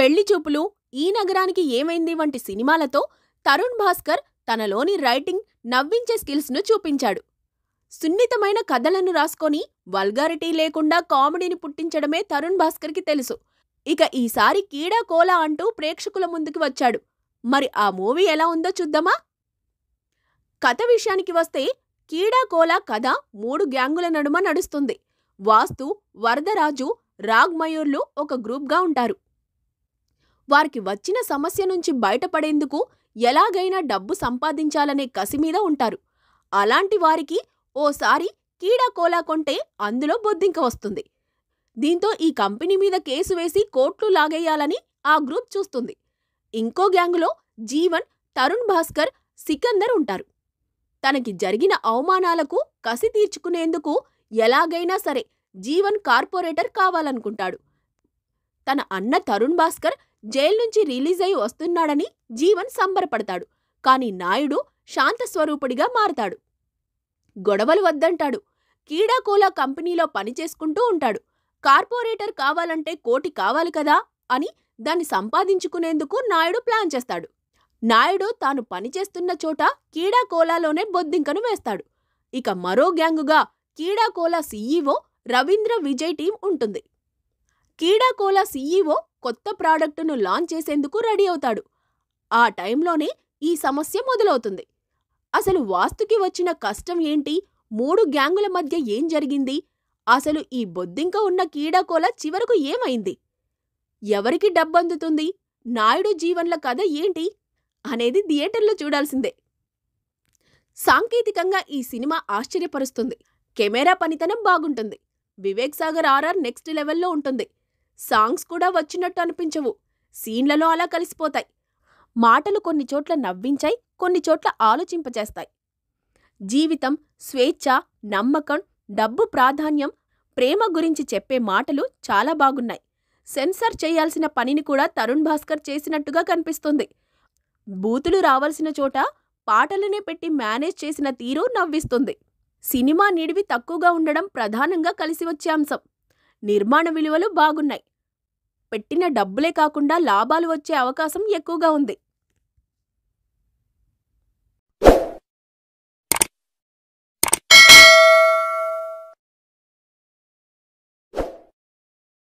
పెళ్లి చూపులు ఈ నగరానికి ఏమైంది వంటి సినిమాలతో తరుణ్ భాస్కర్ తనలోని రైటింగ్ నవ్వించే స్కిల్స్ను చూపించాడు సున్నితమైన కథలను రాసుకొని వల్గారిటీ లేకుండా కామెడీని పుట్టించడమే తరుణ్ భాస్కర్కి తెలుసు ఇక ఈసారి కీడా కోలా అంటూ ప్రేక్షకుల ముందుకు వచ్చాడు మరి ఆ మూవీ ఎలా ఉందో చూద్దామా కథ విషయానికి వస్తే కీడా కోలా కథ మూడు గ్యాంగుల నడుమ నడుస్తుంది వాస్తు వరదరాజు రాగ్మయూర్లు ఒక గ్రూప్గా ఉంటారు వారికి వచ్చిన సమస్య నుంచి బయటపడేందుకు ఎలాగైనా డబ్బు సంపాదించాలనే కసిమీద ఉంటారు అలాంటి వారికి ఓసారి కీడా కోలా కొంటే అందులో బొద్దింక వస్తుంది దీంతో ఈ కంపెనీ మీద కేసు వేసి కోట్లు లాగేయాలని ఆ గ్రూప్ చూస్తుంది ఇంకో గ్యాంగులో జీవన్ తరుణ్ భాస్కర్ సికందర్ ఉంటారు తనకి జరిగిన అవమానాలకు కసి తీర్చుకునేందుకు ఎలాగైనా సరే జీవన్ కార్పొరేటర్ కావాలనుకుంటాడు తన అన్న తరుణ్ భాస్కర్ జైలు నుంచి రిలీజ్ అయి వస్తున్నాడని జీవన్ సంబరపడతాడు కాని నాయుడు శాంత స్వరూపుడిగా మారతాడు గొడవలు వద్దంటాడు కీడాకోలా కంపెనీలో పనిచేసుకుంటూ ఉంటాడు కార్పొరేటర్ కావాలంటే కోటి కావాలి కదా అని దాన్ని సంపాదించుకునేందుకు నాయుడు ప్లాన్ చేస్తాడు నాయుడు తాను పనిచేస్తున్న చోట కీడాకోలాలోనే బొద్దింకను వేస్తాడు ఇక మరో గ్యాంగుగా కీడాకోలా సీఈఓ రవీంద్ర విజయ్ టీం ఉంటుంది కీడాకోలా సీఈఓ కొత్త ప్రాడక్టును లాంచ్ చేసేందుకు రెడీ అవుతాడు ఆ టైంలోనే ఈ సమస్య మొదలవుతుంది అసలు వాస్తుకి వచ్చిన కష్టం ఏంటి మూడు గ్యాంగుల మధ్య ఏం జరిగింది అసలు ఈ బొద్దింక ఉన్న కీడాకోల చివరకు ఏమైంది ఎవరికి డబ్బందుతుంది నాయుడు జీవన్ల కథ ఏంటి అనేది థియేటర్లో చూడాల్సిందే సాంకేతికంగా ఈ సినిమా ఆశ్చర్యపరుస్తుంది కెమెరా పనితనం బాగుంటుంది వివేక్ సాగర్ ఆర్ఆర్ నెక్స్ట్ లెవెల్లో ఉంటుంది సాంగ్స్ కూడా వచ్చినట్టు అనిపించవు సీన్లలో అలా కలిసిపోతాయి మాటలు కొన్ని చోట్ల నవ్వించాయి కొన్ని చోట్ల ఆలోచింపచేస్తాయి జీవితం స్వేచ్ఛ నమ్మకం డబ్బు ప్రాధాన్యం ప్రేమ గురించి చెప్పే మాటలు చాలా బాగున్నాయి సెన్సార్ చేయాల్సిన పనిని కూడా తరుణ్ భాస్కర్ చేసినట్టుగా కనిపిస్తుంది బూతులు రావాల్సిన చోట పాటలనే పెట్టి మేనేజ్ చేసిన తీరు నవ్విస్తుంది సినిమా నిడివి తక్కువగా ఉండడం ప్రధానంగా కలిసి వచ్చే అంశం నిర్మాణ విలువలు బాగున్నాయి పెట్టిన డబ్బులే కాకుండా లాభాలు వచ్చే అవకాశం ఎక్కువగా ఉంది